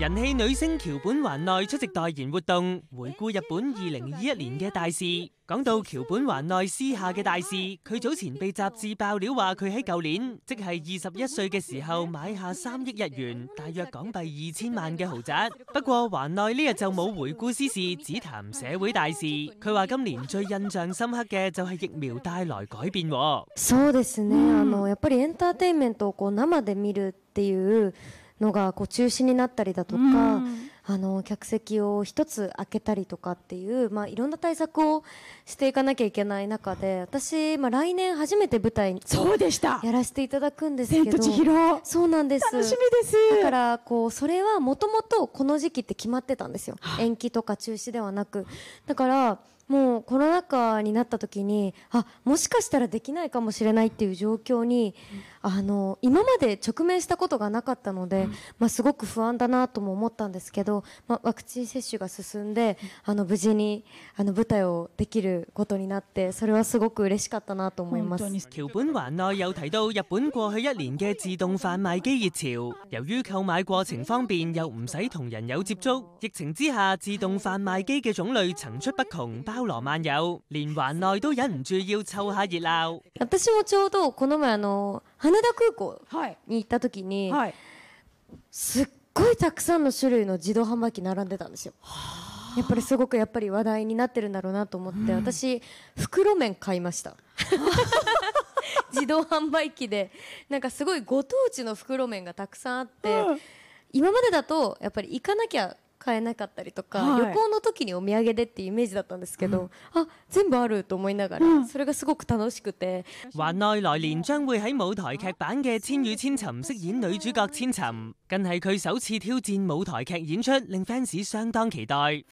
人气女星桥本环奈出席代言活动，回顾日本二零二一年嘅大事。讲到桥本环奈私下嘅大事，佢早前被杂志爆料话佢喺旧年，即系二十一岁嘅时候买下三亿日元，大约港币二千万嘅豪宅。不过环奈呢日就冇回顾私事，只谈社会大事。佢话今年最印象深刻嘅就系疫苗带来改变。そうですね。あのやっぱりエンターテインメントをこう生で見るっていう。のがこう中止になったりだとか、うんあの客席を1つ開けたりとかっていう、まあ、いろんな対策をしていかなきゃいけない中で私、まあ、来年初めて舞台そうでしたやらせていただくんですけどそうなんです楽しみですだからこうそれはもともとこの時期って決まってたんですよ延期とか中止ではなくだからもうコロナ禍になった時にあもしかしたらできないかもしれないっていう状況に、うん、あの今まで直面したことがなかったので、うん、まあ、すごく不安だなとも思ったんですけどど、まあ、ワクチン接種が進んであの無事にあの舞台をできることになってそれはすごく嬉しかったなと思います橋本環有提到日本過去一年嘅自動販賣機熱潮，由於購買過程方便又唔使同人有接觸，疫情之下自動販賣機嘅種類層出不窮，包羅萬有，連環都忍唔住要湊下熱鬧。私もちょうどこの前あの羽田空港に行った時に、はいはい、すっごいたくさんの種類の自動販売機並んでたんですよ。やっぱりすごくやっぱり話題になってるんだろうなと思って、うん、私袋麺買いました 自動販売機でなんかすごいご当地の袋麺がたくさんあって、うん、今までだとやっぱり行かなきゃ買えなかったりとか、はい、旅行の時にお土産でっていうイメージだったんですけど、うん、あ全部あると思いながら、うん、それがすごく楽しくて。環內来年喺舞台劇版嘅《千千演女主角千更佢首次挑舞台劇演出，令 fans 相期待。